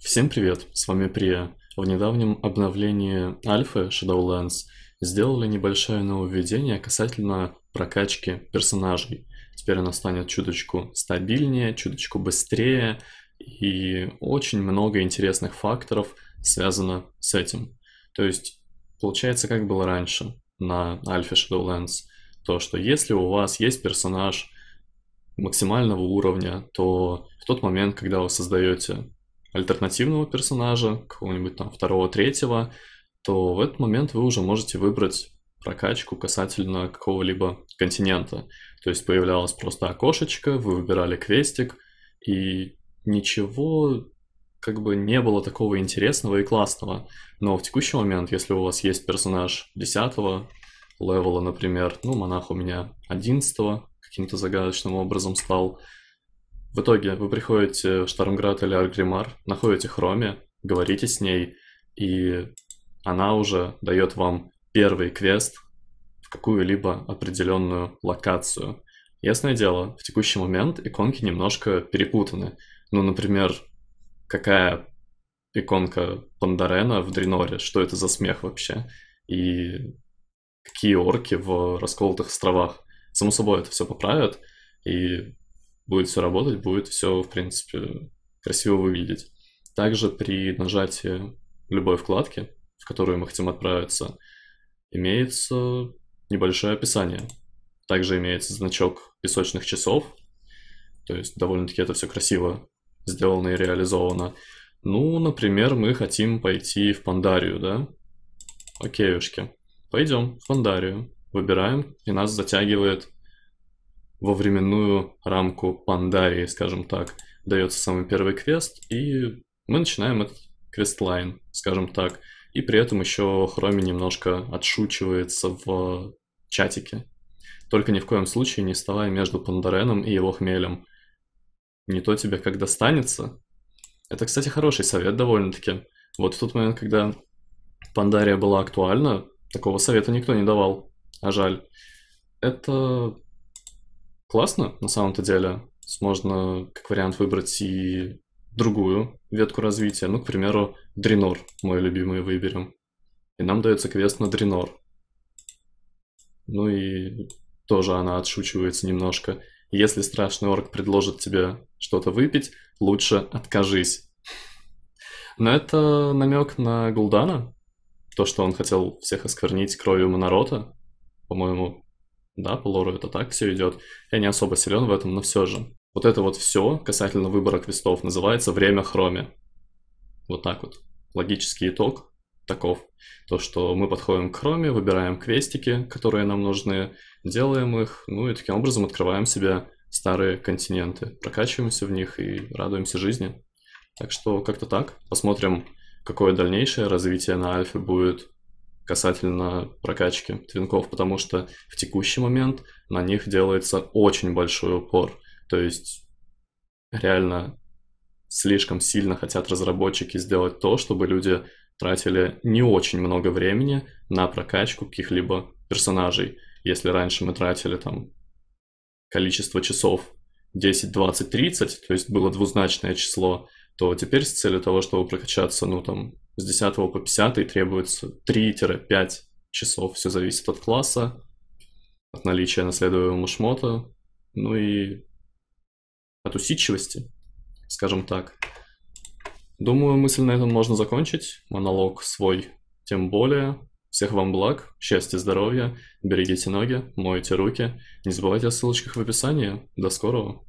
Всем привет, с вами Прия. В недавнем обновлении альфы Shadowlands сделали небольшое нововведение касательно прокачки персонажей. Теперь она станет чуточку стабильнее, чуточку быстрее, и очень много интересных факторов связано с этим. То есть, получается, как было раньше на альфе Shadowlands, то, что если у вас есть персонаж максимального уровня, то в тот момент, когда вы создаете альтернативного персонажа, какого-нибудь там второго, третьего, то в этот момент вы уже можете выбрать прокачку касательно какого-либо континента. То есть появлялось просто окошечко, вы выбирали квестик, и ничего как бы не было такого интересного и классного. Но в текущий момент, если у вас есть персонаж 10 левела, например, ну, монах у меня 11 каким-то загадочным образом стал, в итоге вы приходите в Штормград или Аргримар, находите Хроми, говорите с ней, и она уже дает вам первый квест в какую-либо определенную локацию. Ясное дело, в текущий момент иконки немножко перепутаны. Ну, например, какая иконка Пандарена в Дреноре, что это за смех вообще? И какие орки в расколотых островах? Само собой, это все поправят, и будет все работать, будет все, в принципе, красиво выглядеть. Также при нажатии любой вкладки, в которую мы хотим отправиться, имеется небольшое описание. Также имеется значок песочных часов, то есть довольно-таки это все красиво сделано и реализовано. Ну, например, мы хотим пойти в Пандарию, да? Окейушки. Пойдем в Пандарию. Выбираем, и нас затягивает во временную рамку Пандарии, скажем так. Дается самый первый квест, и мы начинаем этот квестлайн, скажем так. И при этом еще Хроми немножко отшучивается в чатике. Только ни в коем случае не вставай между Пандареном и его хмелем. Не то тебе как достанется. Это, кстати, хороший совет довольно-таки. Вот в тот момент, когда Пандария была актуальна, такого совета никто не давал, а жаль. Это классно, на самом-то деле. Можно, как вариант, выбрать и другую ветку развития. Ну, к примеру, Дренор, мой любимый, выберем. И нам дается квест на Дренор. Ну и тоже она отшучивается немножко. Если страшный орк предложит тебе что-то выпить, лучше откажись. Но это намек на Гулдана, то, что он хотел всех осквернить кровью Монорота. По-моему, да, по лору это так все идет. Я не особо силен в этом, но все же. Вот это вот все касательно выбора квестов называется время хроме. Вот так вот. Логический итог таков. То, что мы подходим к хроме, выбираем квестики, которые нам нужны, делаем их, ну и таким образом открываем себе старые континенты, прокачиваемся в них и радуемся жизни. Так что как-то так. Посмотрим, какое дальнейшее развитие на Альфе будет касательно прокачки твинков, потому что в текущий момент на них делается очень большой упор. То есть реально слишком сильно хотят разработчики сделать то, чтобы люди тратили не очень много времени на прокачку каких-либо персонажей. Если раньше мы тратили там количество часов 10, 20, 30, то есть было двузначное число, то теперь с целью того, чтобы прокачаться, ну, там, с 10 по 50 требуется 3-5 часов. Все зависит от класса, от наличия наследуемого шмота, ну и от усидчивости, скажем так. Думаю, мысль на этом можно закончить. Монолог свой тем более. Всех вам благ, счастья, здоровья, берегите ноги, мойте руки. Не забывайте о ссылочках в описании. До скорого!